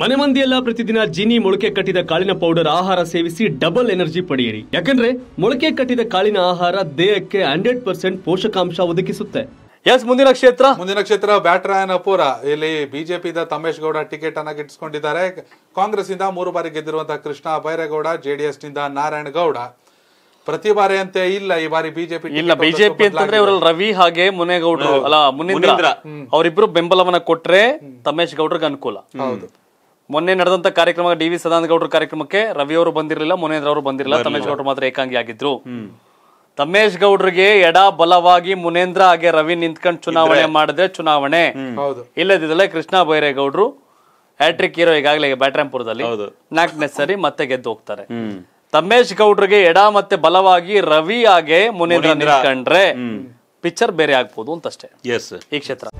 ಮನೆ ಮಂದಿಯೆಲ್ಲ ಪ್ರತಿದಿನ ಜೀನಿ ಮೊಳಕೆ ಕಟ್ಟಿದ ಕಾಳಿನ ಪೌಡರ್ ಆಹಾರ ಸೇವಿಸಿ ಡಬಲ್ ಎನರ್ಜಿ ಪಡೆಯಿರಿ ಯಾಕಂದ್ರೆ ಮೊಳಕೆ ಕಟ್ಟಿದ ಕಾಳಿನ ಆಹಾರ ದೇಹಕ್ಕೆ ಹಂಡ್ರೆಡ್ ಪರ್ಸೆಂಟ್ ಪೋಷಕಾಂಶ ಒದಗಿಸುತ್ತೆ ಎಸ್ ಮುಂದಿನ ಕ್ಷೇತ್ರ ಮುಂದಿನ ಕ್ಷೇತ್ರ ಅಪೂರ ಇಲ್ಲಿ ಬಿಜೆಪಿ ತಮೇಶ್ ಗೌಡ ಟಿಕೆಟ್ ಅನ್ನ ಗಿಟ್ಟಿಸಿಕೊಂಡಿದ್ದಾರೆ ಕಾಂಗ್ರೆಸ್ ಇಂದ ಮೂರು ಬಾರಿ ಗೆದ್ದಿರುವಂತಹ ಕೃಷ್ಣ ಬೈರೇಗೌಡ ಜೆಡಿಎಸ್ ನಿಂದ ನಾರಾಯಣ ಗೌಡ ಪ್ರತಿ ಅಂತೆ ಇಲ್ಲ ಈ ಬಾರಿ ಬಿಜೆಪಿ ಇಲ್ಲ ಬಿಜೆಪಿ ಅಂತಂದ್ರೆ ಇವರಲ್ಲಿ ರವಿ ಹಾಗೆ ಮುನೇಗೌಡರು ಅಲ್ಲ ಮುನಿಂದ್ರ ಅವರಿಬ್ರು ಬೆಂಬಲವನ್ನ ಕೊಟ್ರೆ ತಮೇಶ್ ಗೌಡ್ರಿಗೆ ಅನುಕೂಲ ಹೌದು ಮೊನ್ನೆ ನಡೆದಂತ ಕಾರ್ಯಕ್ರಮ ಡಿ ವಿ ಸದಾನಂದ ಕಾರ್ಯಕ್ರಮಕ್ಕೆ ಕಾರ್ಯಕ್ರಮಕ್ಕೆ ಅವರು ಬಂದಿರಲಿಲ್ಲ ಮುನೇಂದ್ರ ಅವರು ಬಂದಿರಲಿಲ್ಲ ತಮೇಶ್ ಗೌಡ್ರು ಮಾತ್ರ ಏಕಾಂಗಿ ಆಗಿದ್ರು ತಮೇಶ್ ಗೌಡ್ರಿಗೆ ಎಡ ಬಲವಾಗಿ ಮುನೇಂದ್ರ ಹಾಗೆ ರವಿ ನಿಂತ್ಕೊಂಡು ಚುನಾವಣೆ ಮಾಡಿದ್ರೆ ಚುನಾವಣೆ ಇಲ್ಲದಿದ್ದಲ್ಲ ಕೃಷ್ಣ ಬೈರೇಗೌಡ್ರು ಹ್ಯಾಟ್ರಿಕ್ ಹೀರೋ ಈಗಾಗಲೇ ಬ್ಯಾಟ್ರಾಂಪುರದಲ್ಲಿ ನಾಲ್ಕನೇ ಸರಿ ಮತ್ತೆ ಗೆದ್ದು ಹೋಗ್ತಾರೆ ತಮೇಶ್ ಗೌಡ್ರಿಗೆ ಎಡ ಮತ್ತೆ ಬಲವಾಗಿ ರವಿ ಹಾಗೆ ಮುನೇಂದ್ರ ನಿಂತ್ಕೊಂಡ್ರೆ ಪಿಕ್ಚರ್ ಬೇರೆ ಆಗ್ಬೋದು ಅಂತಷ್ಟೇ ಈ ಕ್ಷೇತ್ರ